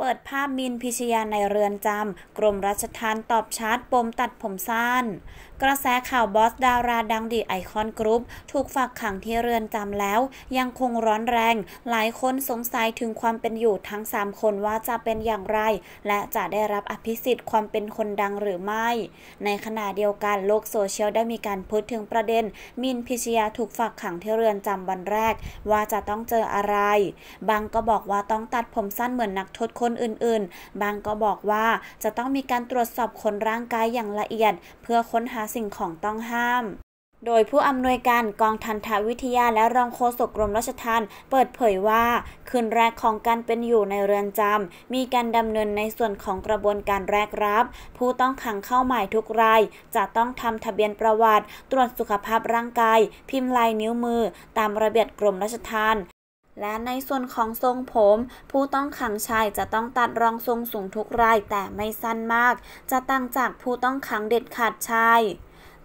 เปิดภาพมินพิชยาในเรือนจำกรมรัชทานตอบชาร์จปมตัดผมสั้น กระแสข่าวบอสดาราดังดีไอคอนกรุ๊ป ถูกฝากขังที่เรือนจำแล้วยังคงร้อนแรง หลายคนสงสัยถึงความเป็นอยู่ทั้ง 3 คนว่าจะเป็นอย่างไร และจะได้รับอภิสิทธิ์ความเป็นคนดังหรือไม่ ในขณะเดียวกันโลกโซเชียลได้มีการพูดถึงประเด็นมินพิชยาถูกฝากขังที่เรือนจำวันแรกว่าจะต้องเจออะไร บางก็บอกว่าต้องตัดผมสั้นเหมือนนักโทษคนนอื่นๆ บางก็บอกว่าจะต้องมีการตรวจสอบคนร่างกายอย่างละเอียด เพื่อค้นหาสิ่งของต้องห้าม โดยผู้อำนวยการกองทันทวิทยาและรองโฆษกกรมราชทัณฑ์เปิดเผยว่าคืนแรกของการเป็นอยู่ในเรือนจำมีการดำเนินในส่วนของกระบวนการแรกรับ ผู้ต้องขังเข้าใหม่ทุกรายจะต้องทำทะเบียนประวัติ ตรวจสุขภาพร่างกาย พิมพ์ลายนิ้วมือ ตามระเบียบกรมราชทัณฑ์และในส่วนของทรงผม ผู้ต้องขังชายจะต้องตัดรองทรงสูงทุกรายแต่ไม่สั้นมาก จะต่างจากผู้ต้องขังเด็ดขาดชาย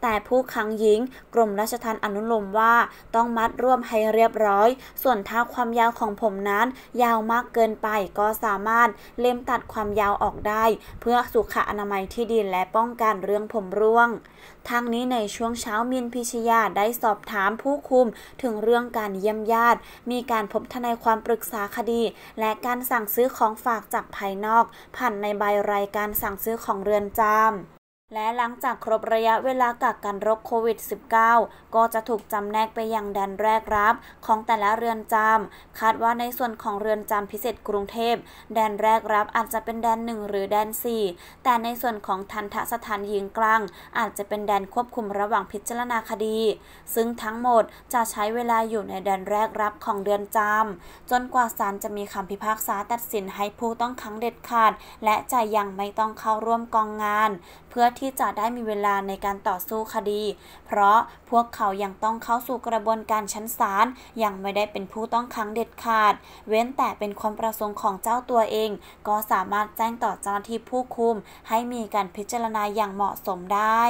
แต่ผู้ขังหญิงกรมราชทัณฑ์อนุโลมว่าต้องมัดร่วมให้เรียบร้อย ส่วนถ้าความยาวของผมนั้น ยาวมากเกินไปก็สามารถเล็มตัดความยาวออกได้ เพื่อสุขอนามัยที่ดีและป้องกันเรื่องผมร่วงทางนี้ในช่วงเช้ามินพิชยาได้สอบถามผู้คุมถึงเรื่องการเยี่ยมญาติ มีการพบทนายความปรึกษาคดี และการสั่งซื้อของฝากจากภายนอก ผ่านในใบรายการสั่งซื้อของเรือนจำและหลังจากครบระยะเวลากักกันโรคโควิด -19 ก็จะถูกจำแนกไปยังแดนแรกรับของแต่ละเรือนจำ คาดว่าในส่วนของเรือนจำพิเศษกรุงเทพ แดนแรกรับอาจจะเป็นแดน1 หรือแดน 4 แต่ในส่วนของทันทสถานยิงกลางอาจจะเป็นแดนควบคุมระหว่างพิจารณาคดี ซึ่งทั้งหมดจะใช้เวลาอยู่ในแดนแรกรับของเรือนจำจนกว่าศาลจะมีคำพิพากษาตัดสินให้ผู้ต้องขังเด็ดขาด และจะยังไม่ต้องเข้าร่วมกองงาน เพื่อที่จะได้มีเวลาในการต่อสู้คดี เพราะพวกเขายังต้องเข้าสู่กระบวนการชั้นศาล ยังไม่ได้เป็นผู้ต้องขังเด็ดขาด เว้นแต่เป็นความประสงค์ของเจ้าตัวเอง ก็สามารถแจ้งต่อเจ้าหน้าที่ผู้คุมให้มีการพิจารณาอย่างเหมาะสมได้